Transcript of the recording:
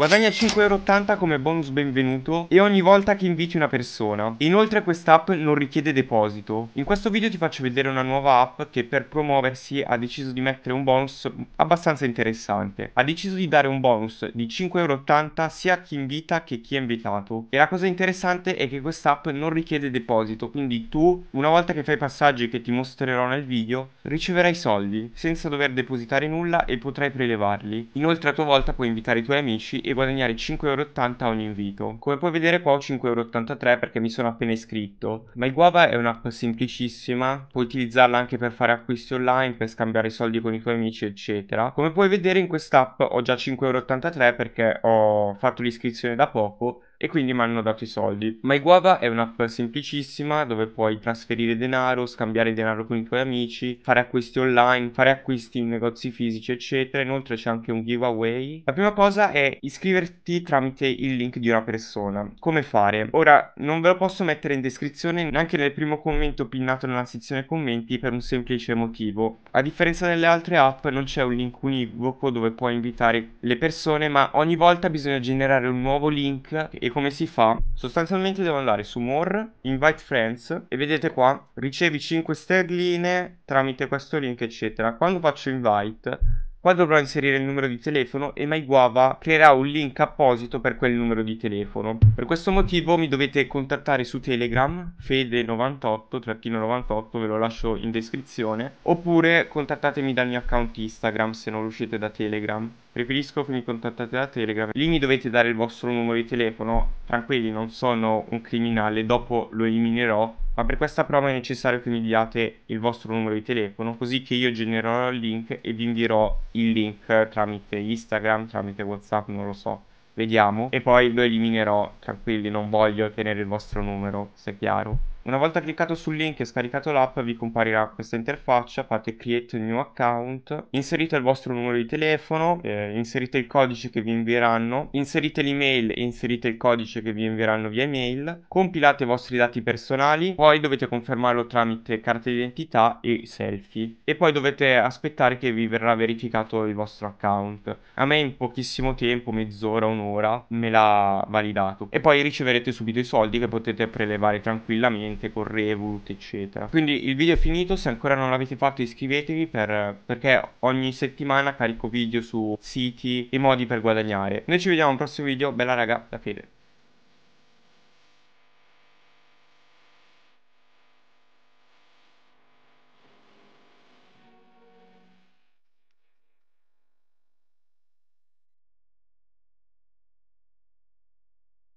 Guadagna 5,80€ come bonus benvenuto e ogni volta che inviti una persona. Inoltre quest'app non richiede deposito. In questo video ti faccio vedere una nuova app che per promuoversi ha deciso di mettere un bonus abbastanza interessante. Ha deciso di dare un bonus di 5,80€ sia a chi invita che a chi è invitato. E la cosa interessante è che quest'app non richiede deposito, quindi tu una volta che fai i passaggi che ti mostrerò nel video riceverai soldi senza dover depositare nulla e potrai prelevarli. Inoltre a tua volta puoi invitare i tuoi amici e guadagnare 5,80€ a ogni invito. Come puoi vedere qua ho 5,83€ perché mi sono appena iscritto. MyGuava è un'app semplicissima, puoi utilizzarla anche per fare acquisti online, per scambiare soldi con i tuoi amici eccetera. Come puoi vedere in quest'app ho già 5,83€ perché ho fatto l'iscrizione da poco e quindi mi hanno dato i soldi. MyGuava è un'app semplicissima dove puoi trasferire denaro, scambiare denaro con i tuoi amici, fare acquisti online, fare acquisti in negozi fisici, eccetera. Inoltre c'è anche un giveaway. La prima cosa è iscriverti tramite il link di una persona. Come fare? Ora non ve lo posso mettere in descrizione neanche nel primo commento pinnato nella sezione commenti per un semplice motivo. A differenza delle altre app non c'è un link univoco dove puoi invitare le persone, ma ogni volta bisogna generare un nuovo link e come si fa? Sostanzialmente devo andare su More, Invite Friends e vedete qua ricevi 5 sterline tramite questo link eccetera. Quando faccio invite Qua dovrò inserire il numero di telefono e MyGuava creerà un link apposito per quel numero di telefono. Per questo motivo mi dovete contattare su Telegram, fede98, 98, ve lo lascio in descrizione, oppure contattatemi dal mio account Instagram se non uscite da Telegram. Preferisco che mi contattate da Telegram. Lì mi dovete dare il vostro numero di telefono, tranquilli non sono un criminale, dopo lo eliminerò ma per questa prova è necessario che mi diate il vostro numero di telefono così che io genererò il link e vi invierò il link tramite Instagram, tramite Whatsapp, non lo so. Vediamo e poi lo eliminerò, tranquilli, non voglio tenere il vostro numero, se è chiaro. Una volta cliccato sul link e scaricato l'app vi comparirà questa interfaccia, fate create new account, inserite il vostro numero di telefono, eh, inserite il codice che vi invieranno, inserite l'email e inserite il codice che vi invieranno via email, compilate i vostri dati personali, poi dovete confermarlo tramite carta d'identità e selfie e poi dovete aspettare che vi verrà verificato il vostro account. A me in pochissimo tempo, mezz'ora, un'ora, me l'ha validato e poi riceverete subito i soldi che potete prelevare tranquillamente ovviamente con Revut eccetera quindi il video è finito se ancora non l'avete fatto iscrivetevi per, perché ogni settimana carico video su siti e modi per guadagnare noi ci vediamo al prossimo video bella raga da Fede